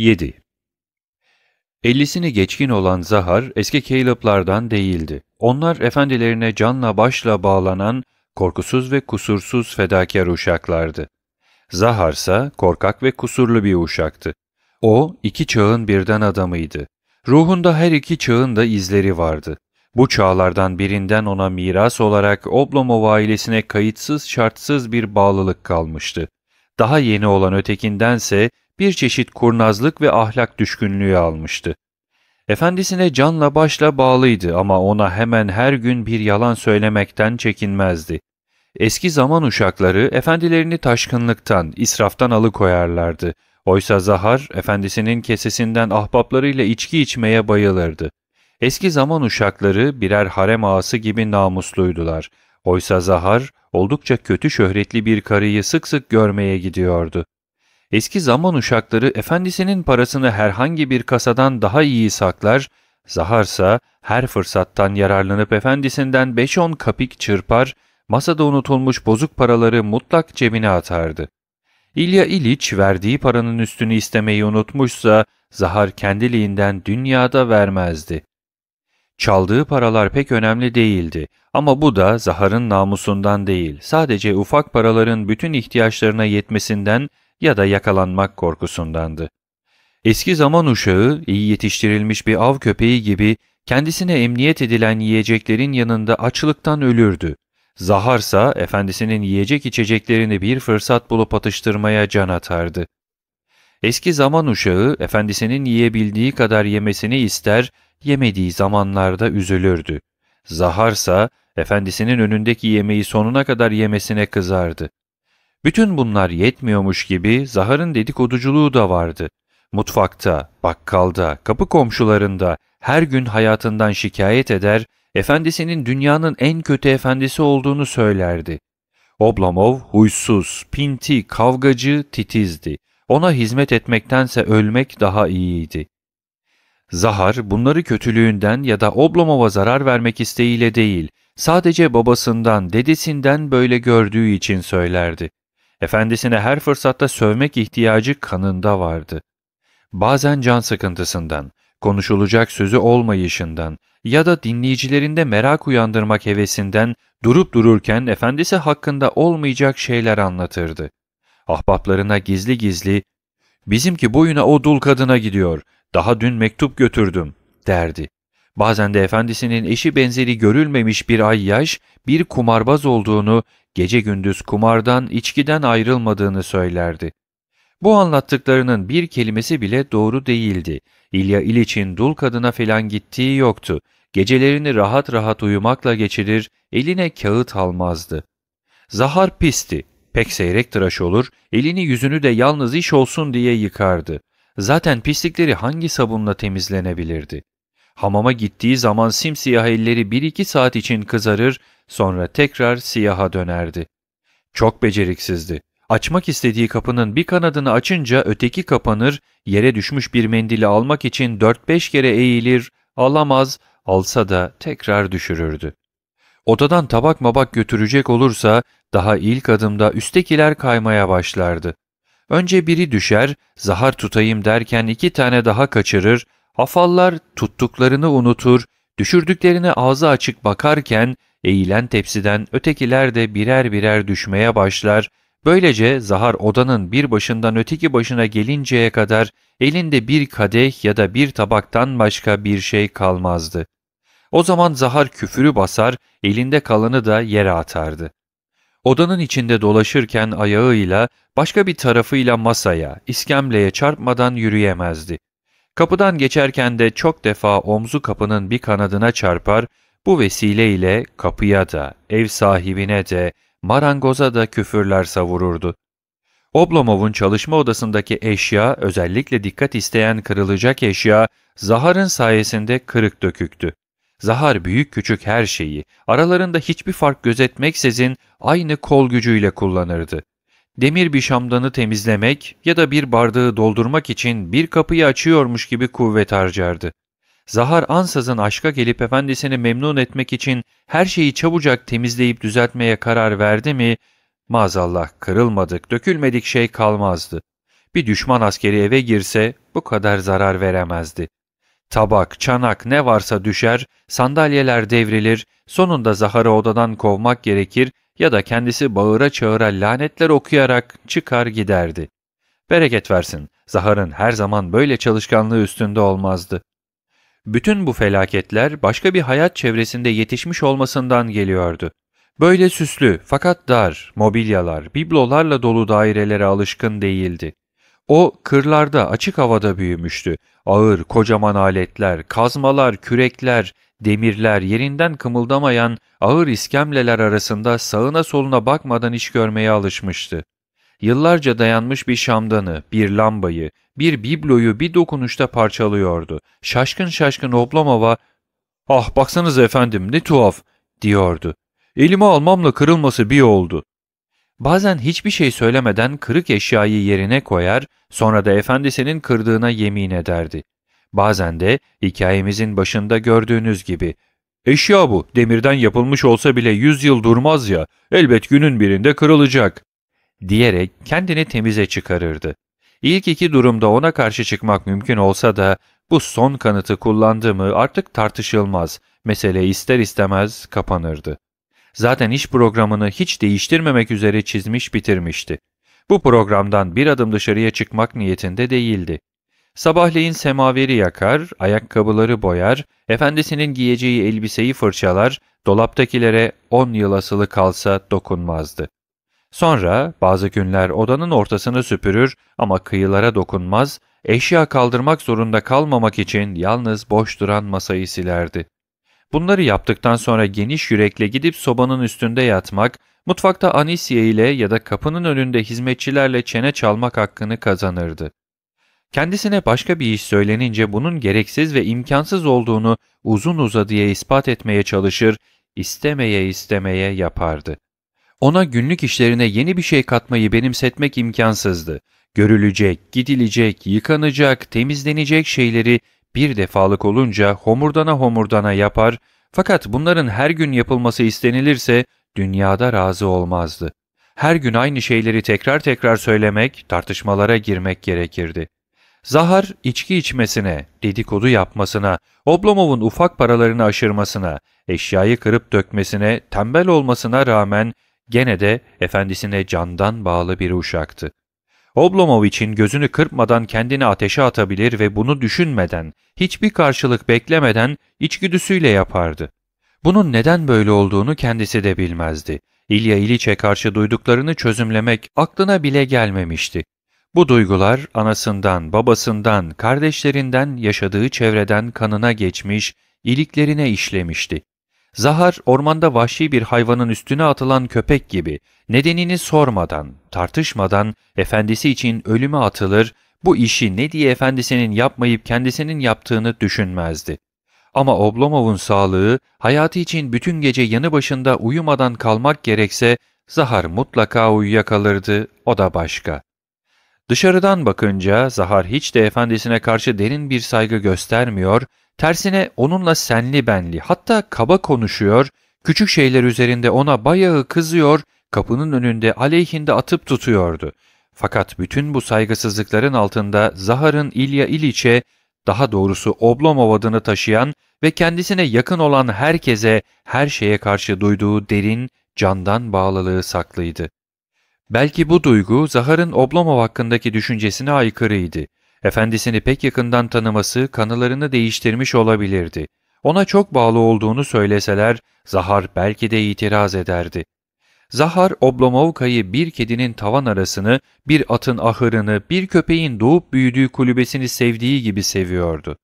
7. 50'sini geçkin olan Zahar eski Caleb'lardan değildi. Onlar efendilerine canla başla bağlanan korkusuz ve kusursuz fedakar uşaklardı. Zahar ise korkak ve kusurlu bir uşaktı. O iki çağın birden adamıydı. Ruhunda her iki çağın da izleri vardı. Bu çağlardan birinden ona miras olarak Oblomov ailesine kayıtsız şartsız bir bağlılık kalmıştı. Daha yeni olan ötekindense bir çeşit kurnazlık ve ahlak düşkünlüğü almıştı. Efendisine canla başla bağlıydı ama ona hemen her gün bir yalan söylemekten çekinmezdi. Eski zaman uşakları efendilerini taşkınlıktan, israftan alıkoyarlardı. Oysa Zahar, efendisinin kesesinden ahbaplarıyla içki içmeye bayılırdı. Eski zaman uşakları birer harem ağası gibi namusluydular. Oysa Zahar, oldukça kötü şöhretli bir karıyı sık sık görmeye gidiyordu eski zaman uşakları efendisinin parasını herhangi bir kasadan daha iyi saklar, zaharsa her fırsattan yararlanıp efendisinden 5-10 kapik çırpar, masada unutulmuş bozuk paraları mutlak cebine atardı. İlya İliç verdiği paranın üstünü istemeyi unutmuşsa Zahar kendiliğinden dünyada vermezdi. Çaldığı paralar pek önemli değildi ama bu da Zahar'ın namusundan değil, sadece ufak paraların bütün ihtiyaçlarına yetmesinden ya da yakalanmak korkusundandı. Eski zaman uşağı, iyi yetiştirilmiş bir av köpeği gibi kendisine emniyet edilen yiyeceklerin yanında açlıktan ölürdü. Zaharsa efendisinin yiyecek içeceklerini bir fırsat bulup atıştırmaya can atardı. Eski zaman uşağı efendisinin yiyebildiği kadar yemesini ister, yemediği zamanlarda üzülürdü. Zaharsa efendisinin önündeki yemeği sonuna kadar yemesine kızardı. Bütün bunlar yetmiyormuş gibi Zahar'ın dedikoduculuğu da vardı. Mutfakta, bakkalda, kapı komşularında her gün hayatından şikayet eder, efendisinin dünyanın en kötü efendisi olduğunu söylerdi. Oblomov huysuz, pinti, kavgacı, titizdi. Ona hizmet etmektense ölmek daha iyiydi. Zahar bunları kötülüğünden ya da Oblomov'a zarar vermek isteğiyle değil, sadece babasından, dedesinden böyle gördüğü için söylerdi efendisine her fırsatta sövmek ihtiyacı kanında vardı. Bazen can sıkıntısından, konuşulacak sözü olmayışından ya da dinleyicilerinde merak uyandırmak hevesinden durup dururken efendisi hakkında olmayacak şeyler anlatırdı. Ahbaplarına gizli gizli ''Bizimki boyuna o dul kadına gidiyor, daha dün mektup götürdüm.'' derdi. Bazen de efendisinin eşi benzeri görülmemiş bir ayyaş, bir kumarbaz olduğunu, gece gündüz kumardan, içkiden ayrılmadığını söylerdi. Bu anlattıklarının bir kelimesi bile doğru değildi. İlya İliç'in dul kadına falan gittiği yoktu. Gecelerini rahat rahat uyumakla geçirir, eline kağıt almazdı. Zahar pisti, pek seyrek tıraş olur, elini yüzünü de yalnız iş olsun diye yıkardı. Zaten pislikleri hangi sabunla temizlenebilirdi? Hamama gittiği zaman simsiyah elleri bir iki saat için kızarır, sonra tekrar siyaha dönerdi. Çok beceriksizdi. Açmak istediği kapının bir kanadını açınca öteki kapanır, yere düşmüş bir mendili almak için dört beş kere eğilir, alamaz, alsa da tekrar düşürürdü. Odadan tabak mabak götürecek olursa daha ilk adımda üsttekiler kaymaya başlardı. Önce biri düşer, zahar tutayım derken iki tane daha kaçırır, Afallar tuttuklarını unutur, düşürdüklerine ağzı açık bakarken eğilen tepsiden ötekiler de birer birer düşmeye başlar. Böylece zahar odanın bir başından öteki başına gelinceye kadar elinde bir kadeh ya da bir tabaktan başka bir şey kalmazdı. O zaman zahar küfürü basar, elinde kalanı da yere atardı. Odanın içinde dolaşırken ayağıyla, başka bir tarafıyla masaya, iskemleye çarpmadan yürüyemezdi. Kapıdan geçerken de çok defa omzu kapının bir kanadına çarpar, bu vesileyle kapıya da, ev sahibine de, marangoza da küfürler savururdu. Oblomov'un çalışma odasındaki eşya, özellikle dikkat isteyen kırılacak eşya, Zahar'ın sayesinde kırık döküktü. Zahar büyük küçük her şeyi, aralarında hiçbir fark gözetmeksizin aynı kol gücüyle kullanırdı demir bir şamdanı temizlemek ya da bir bardağı doldurmak için bir kapıyı açıyormuş gibi kuvvet harcardı. Zahar ansızın aşka gelip efendisini memnun etmek için her şeyi çabucak temizleyip düzeltmeye karar verdi mi, maazallah kırılmadık, dökülmedik şey kalmazdı. Bir düşman askeri eve girse bu kadar zarar veremezdi. Tabak, çanak ne varsa düşer, sandalyeler devrilir, sonunda Zahar'ı odadan kovmak gerekir ya da kendisi bağıra çağıra lanetler okuyarak çıkar giderdi. Bereket versin, Zahar'ın her zaman böyle çalışkanlığı üstünde olmazdı. Bütün bu felaketler başka bir hayat çevresinde yetişmiş olmasından geliyordu. Böyle süslü fakat dar, mobilyalar, biblolarla dolu dairelere alışkın değildi. O kırlarda açık havada büyümüştü. Ağır, kocaman aletler, kazmalar, kürekler, demirler, yerinden kımıldamayan ağır iskemleler arasında sağına soluna bakmadan iş görmeye alışmıştı. Yıllarca dayanmış bir şamdanı, bir lambayı, bir bibloyu bir dokunuşta parçalıyordu. Şaşkın şaşkın Oblomova, ''Ah baksanız efendim ne tuhaf'' diyordu. Elimi almamla kırılması bir oldu.'' Bazen hiçbir şey söylemeden kırık eşyayı yerine koyar, sonra da efendisinin kırdığına yemin ederdi. Bazen de hikayemizin başında gördüğünüz gibi Eşya bu, demirden yapılmış olsa bile yüz yıl durmaz ya, elbet günün birinde kırılacak, diyerek kendini temize çıkarırdı. İlk iki durumda ona karşı çıkmak mümkün olsa da bu son kanıtı kullandığımı artık tartışılmaz, mesele ister istemez kapanırdı zaten iş programını hiç değiştirmemek üzere çizmiş bitirmişti. Bu programdan bir adım dışarıya çıkmak niyetinde değildi. Sabahleyin semaveri yakar, ayakkabıları boyar, efendisinin giyeceği elbiseyi fırçalar, dolaptakilere on yıl asılı kalsa dokunmazdı. Sonra bazı günler odanın ortasını süpürür ama kıyılara dokunmaz, eşya kaldırmak zorunda kalmamak için yalnız boş duran masayı silerdi. Bunları yaptıktan sonra geniş yürekle gidip sobanın üstünde yatmak, mutfakta Anisiye ile ya da kapının önünde hizmetçilerle çene çalmak hakkını kazanırdı. Kendisine başka bir iş söylenince bunun gereksiz ve imkansız olduğunu uzun uzadıya ispat etmeye çalışır, istemeye istemeye yapardı. Ona günlük işlerine yeni bir şey katmayı benimsetmek imkansızdı. Görülecek, gidilecek, yıkanacak, temizlenecek şeyleri bir defalık olunca homurdana homurdana yapar fakat bunların her gün yapılması istenilirse dünyada razı olmazdı. Her gün aynı şeyleri tekrar tekrar söylemek, tartışmalara girmek gerekirdi. Zahar içki içmesine, dedikodu yapmasına, Oblomov'un ufak paralarını aşırmasına, eşyayı kırıp dökmesine, tembel olmasına rağmen gene de efendisine candan bağlı bir uşaktı. Oblomov için gözünü kırpmadan kendini ateşe atabilir ve bunu düşünmeden, hiçbir karşılık beklemeden içgüdüsüyle yapardı. Bunun neden böyle olduğunu kendisi de bilmezdi. İlya İliç'e karşı duyduklarını çözümlemek aklına bile gelmemişti. Bu duygular anasından, babasından, kardeşlerinden, yaşadığı çevreden kanına geçmiş, iliklerine işlemişti. Zahar ormanda vahşi bir hayvanın üstüne atılan köpek gibi nedenini sormadan, tartışmadan efendisi için ölüme atılır, bu işi ne diye efendisinin yapmayıp kendisinin yaptığını düşünmezdi. Ama Oblomov'un sağlığı, hayatı için bütün gece yanı başında uyumadan kalmak gerekse Zahar mutlaka uyuyakalırdı, o da başka. Dışarıdan bakınca Zahar hiç de efendisine karşı derin bir saygı göstermiyor, Tersine onunla senli benli hatta kaba konuşuyor, küçük şeyler üzerinde ona bayağı kızıyor, kapının önünde aleyhinde atıp tutuyordu. Fakat bütün bu saygısızlıkların altında Zahar'ın İlya İliç'e, daha doğrusu Oblomov adını taşıyan ve kendisine yakın olan herkese, her şeye karşı duyduğu derin, candan bağlılığı saklıydı. Belki bu duygu Zahar'ın Oblomov hakkındaki düşüncesine aykırıydı. Efendisini pek yakından tanıması kanılarını değiştirmiş olabilirdi. Ona çok bağlı olduğunu söyleseler Zahar belki de itiraz ederdi. Zahar Oblomovka'yı bir kedinin tavan arasını, bir atın ahırını, bir köpeğin doğup büyüdüğü kulübesini sevdiği gibi seviyordu.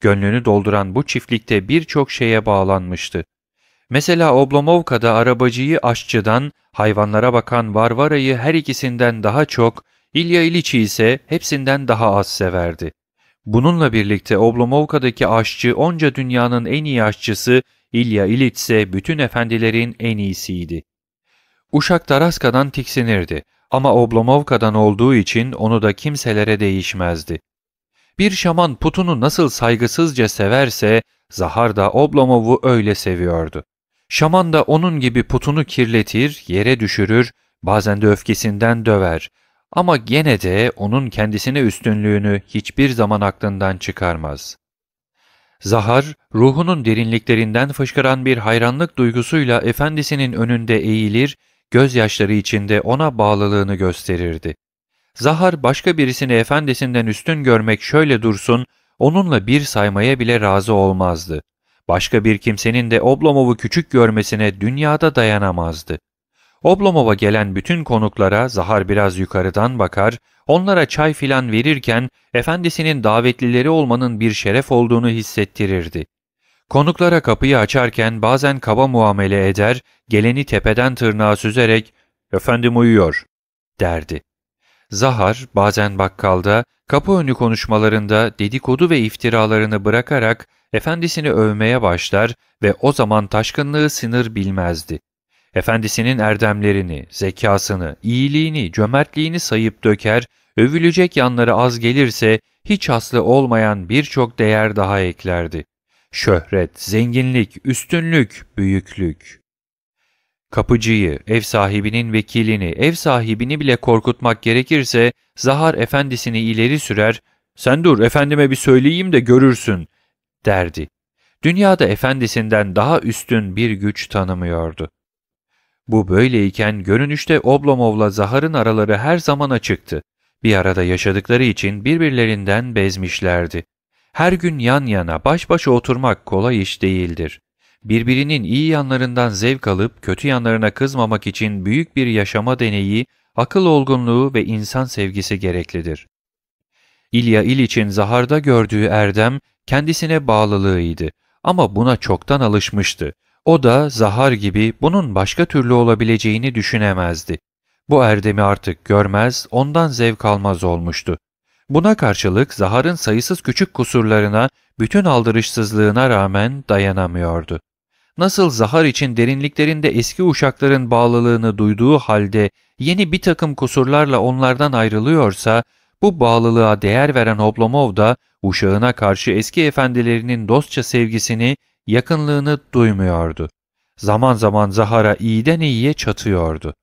Gönlünü dolduran bu çiftlikte birçok şeye bağlanmıştı. Mesela Oblomovka'da arabacıyı aşçıdan, hayvanlara bakan Varvara'yı her ikisinden daha çok İlya İliç'i ise hepsinden daha az severdi. Bununla birlikte Oblomovka'daki aşçı onca dünyanın en iyi aşçısı İlya İliç ise bütün efendilerin en iyisiydi. Uşak Taraska'dan tiksinirdi ama Oblomovka'dan olduğu için onu da kimselere değişmezdi. Bir şaman putunu nasıl saygısızca severse Zahar da Oblomov'u öyle seviyordu. Şaman da onun gibi putunu kirletir, yere düşürür, bazen de öfkesinden döver ama gene de onun kendisine üstünlüğünü hiçbir zaman aklından çıkarmaz. Zahar, ruhunun derinliklerinden fışkıran bir hayranlık duygusuyla efendisinin önünde eğilir, gözyaşları içinde ona bağlılığını gösterirdi. Zahar başka birisini efendisinden üstün görmek şöyle dursun, onunla bir saymaya bile razı olmazdı. Başka bir kimsenin de Oblomov'u küçük görmesine dünyada dayanamazdı. Oblomova gelen bütün konuklara Zahar biraz yukarıdan bakar, onlara çay filan verirken efendisinin davetlileri olmanın bir şeref olduğunu hissettirirdi. Konuklara kapıyı açarken bazen kaba muamele eder, geleni tepeden tırnağa süzerek ''Efendim uyuyor'' derdi. Zahar bazen bakkalda, kapı önü konuşmalarında dedikodu ve iftiralarını bırakarak efendisini övmeye başlar ve o zaman taşkınlığı sınır bilmezdi. Efendisinin erdemlerini, zekasını, iyiliğini, cömertliğini sayıp döker, övülecek yanları az gelirse hiç aslı olmayan birçok değer daha eklerdi. Şöhret, zenginlik, üstünlük, büyüklük. Kapıcıyı, ev sahibinin vekilini, ev sahibini bile korkutmak gerekirse Zahar efendisini ileri sürer, ''Sen dur efendime bir söyleyeyim de görürsün.'' derdi. Dünyada efendisinden daha üstün bir güç tanımıyordu. Bu böyleyken görünüşte Oblomov'la Zahar'ın araları her zaman açıktı. Bir arada yaşadıkları için birbirlerinden bezmişlerdi. Her gün yan yana baş başa oturmak kolay iş değildir. Birbirinin iyi yanlarından zevk alıp kötü yanlarına kızmamak için büyük bir yaşama deneyi, akıl olgunluğu ve insan sevgisi gereklidir. İlya için Zahar'da gördüğü erdem kendisine bağlılığıydı ama buna çoktan alışmıştı o da zahar gibi bunun başka türlü olabileceğini düşünemezdi. Bu erdemi artık görmez, ondan zevk almaz olmuştu. Buna karşılık Zahar'ın sayısız küçük kusurlarına, bütün aldırışsızlığına rağmen dayanamıyordu. Nasıl Zahar için derinliklerinde eski uşakların bağlılığını duyduğu halde yeni bir takım kusurlarla onlardan ayrılıyorsa, bu bağlılığa değer veren Hoplomov da uşağına karşı eski efendilerinin dostça sevgisini yakınlığını duymuyordu. Zaman zaman Zahar'a iyiden iyiye çatıyordu.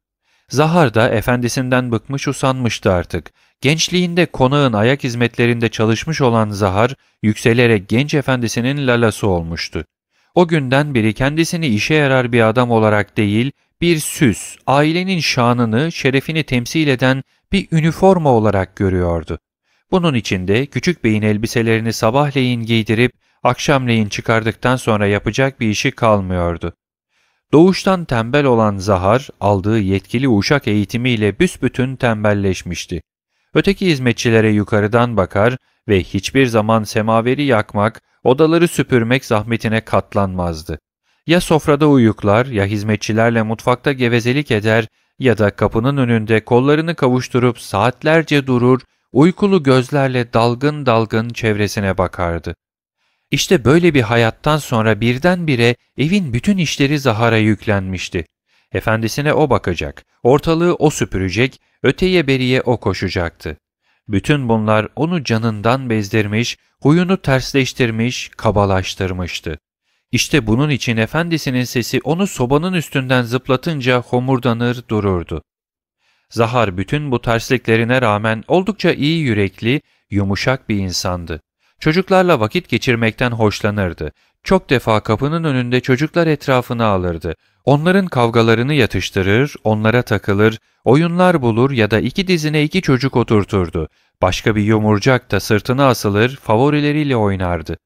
Zahar da efendisinden bıkmış usanmıştı artık. Gençliğinde konağın ayak hizmetlerinde çalışmış olan Zahar, yükselerek genç efendisinin lalası olmuştu. O günden beri kendisini işe yarar bir adam olarak değil, bir süs, ailenin şanını, şerefini temsil eden bir üniforma olarak görüyordu. Bunun içinde küçük beyin elbiselerini sabahleyin giydirip akşamleyin çıkardıktan sonra yapacak bir işi kalmıyordu. Doğuştan tembel olan Zahar, aldığı yetkili uşak eğitimiyle büsbütün tembelleşmişti. Öteki hizmetçilere yukarıdan bakar ve hiçbir zaman semaveri yakmak, odaları süpürmek zahmetine katlanmazdı. Ya sofrada uyuklar ya hizmetçilerle mutfakta gevezelik eder ya da kapının önünde kollarını kavuşturup saatlerce durur, uykulu gözlerle dalgın dalgın çevresine bakardı. İşte böyle bir hayattan sonra birdenbire evin bütün işleri Zahar'a yüklenmişti. Efendisine o bakacak, ortalığı o süpürecek, öteye beriye o koşacaktı. Bütün bunlar onu canından bezdirmiş, huyunu tersleştirmiş, kabalaştırmıştı. İşte bunun için efendisinin sesi onu sobanın üstünden zıplatınca homurdanır dururdu. Zahar bütün bu tersliklerine rağmen oldukça iyi yürekli, yumuşak bir insandı. Çocuklarla vakit geçirmekten hoşlanırdı. Çok defa kapının önünde çocuklar etrafını alırdı. Onların kavgalarını yatıştırır, onlara takılır, oyunlar bulur ya da iki dizine iki çocuk oturturdu. Başka bir yumurcak da sırtına asılır, favorileriyle oynardı.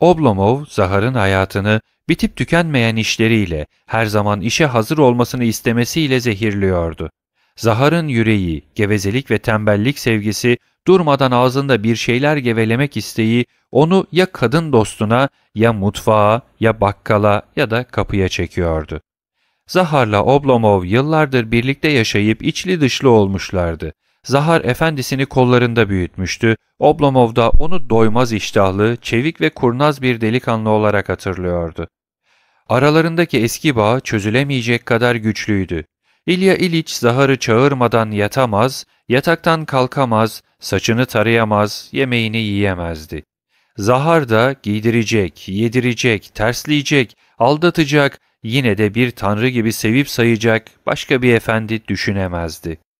Oblomov, Zahar'ın hayatını bitip tükenmeyen işleriyle, her zaman işe hazır olmasını istemesiyle zehirliyordu. Zahar'ın yüreği, gevezelik ve tembellik sevgisi durmadan ağzında bir şeyler gevelemek isteği onu ya kadın dostuna ya mutfağa ya bakkala ya da kapıya çekiyordu. Zahar'la Oblomov yıllardır birlikte yaşayıp içli dışlı olmuşlardı. Zahar efendisini kollarında büyütmüştü. Oblomov da onu doymaz iştahlı, çevik ve kurnaz bir delikanlı olarak hatırlıyordu. Aralarındaki eski bağ çözülemeyecek kadar güçlüydü. İlya İliç Zahar'ı çağırmadan yatamaz, yataktan kalkamaz, saçını tarayamaz, yemeğini yiyemezdi. Zahar da giydirecek, yedirecek, tersleyecek, aldatacak, yine de bir tanrı gibi sevip sayacak başka bir efendi düşünemezdi.